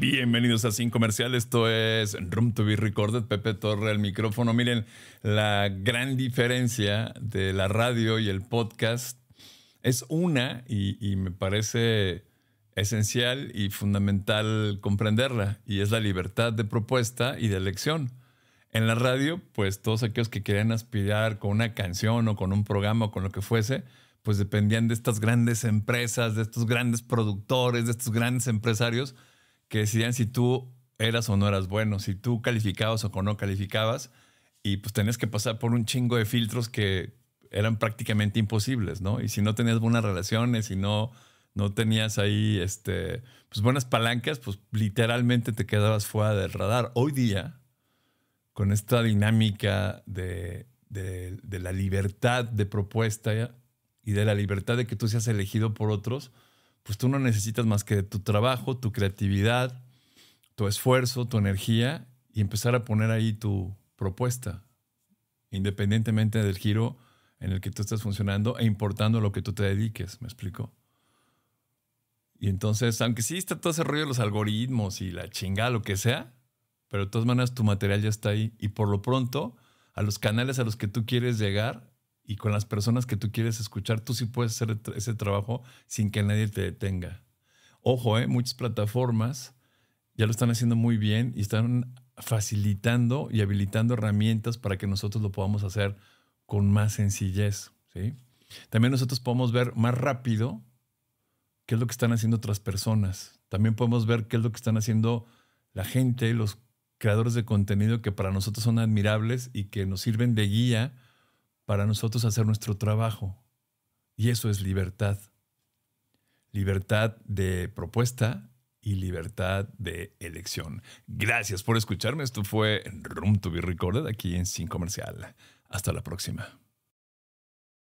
Bienvenidos a Sin Comercial, esto es Room to be Recorded, Pepe Torre el micrófono. Miren, la gran diferencia de la radio y el podcast es una y, y me parece esencial y fundamental comprenderla, y es la libertad de propuesta y de elección. En la radio, pues todos aquellos que querían aspirar con una canción o con un programa o con lo que fuese, pues dependían de estas grandes empresas, de estos grandes productores, de estos grandes empresarios que decidían si tú eras o no eras bueno, si tú calificabas o no calificabas, y pues tenías que pasar por un chingo de filtros que eran prácticamente imposibles, ¿no? Y si no tenías buenas relaciones, si no, no tenías ahí este, pues buenas palancas, pues literalmente te quedabas fuera del radar. Hoy día, con esta dinámica de, de, de la libertad de propuesta y de la libertad de que tú seas elegido por otros, pues tú no necesitas más que tu trabajo, tu creatividad, tu esfuerzo, tu energía y empezar a poner ahí tu propuesta, independientemente del giro en el que tú estás funcionando e importando lo que tú te dediques, ¿me explico? Y entonces, aunque sí está todo ese rollo de los algoritmos y la chingada, lo que sea, pero de todas maneras tu material ya está ahí y por lo pronto a los canales a los que tú quieres llegar y con las personas que tú quieres escuchar, tú sí puedes hacer ese trabajo sin que nadie te detenga. Ojo, ¿eh? muchas plataformas ya lo están haciendo muy bien y están facilitando y habilitando herramientas para que nosotros lo podamos hacer con más sencillez. También nosotros podemos ver más rápido qué es lo que están haciendo otras personas. También podemos ver qué es lo que están haciendo la gente, los creadores de contenido que para nosotros son admirables y que nos sirven de guía para nosotros hacer nuestro trabajo. Y eso es libertad. Libertad de propuesta y libertad de elección. Gracias por escucharme. Esto fue Room to be Recorded aquí en Sin Comercial. Hasta la próxima.